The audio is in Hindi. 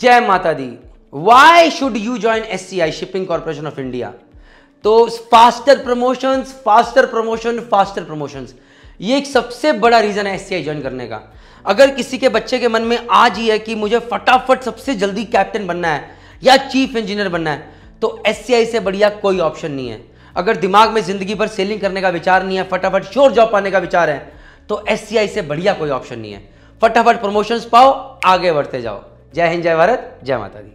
जय Mata Di why should you join S C I shipping corporation of India तो faster promotion faster promotion faster promotion ये एक सबसे बड़ा रीजन है एस सी आई ज्वाइन करने का अगर किसी के बच्चे के मन में आज ही है कि मुझे फटाफट सबसे जल्दी कैप्टन बनना है या चीफ इंजीनियर बनना है तो एस सी आई से बढ़िया कोई ऑप्शन नहीं है अगर दिमाग में जिंदगी भर सेलिंग करने का विचार नहीं है फटाफट श्योर जॉब पाने का विचार है तो एस सी आई से बढ़िया कोई ऑप्शन नहीं है फटाफट प्रमोशंस पाओ आगे बढ़ते जाओ जय हिंद जय भारत जय माता दी